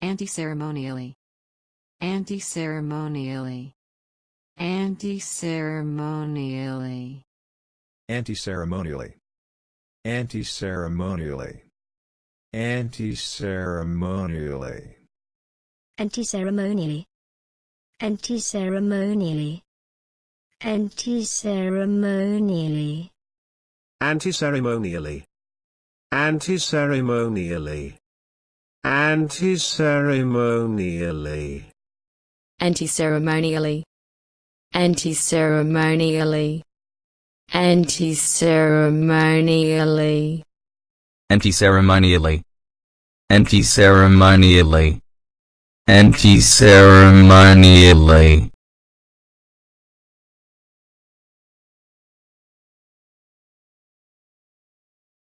Anti-ceremonially. Anti-ceremonially. Anti-ceremonially. Anti-ceremonially. Anti-ceremonially. Anti-ceremonially. Anti-ceremonially. Anti-ceremonially. Anti-ceremonially. Anti-ceremonially. Anti-ceremonially. Anti-ceremonially. Anti-ceremonially. Anti-ceremonially. Anti-ceremonially. Anti-ceremonially. Anti-ceremonially. Anti-ceremonially.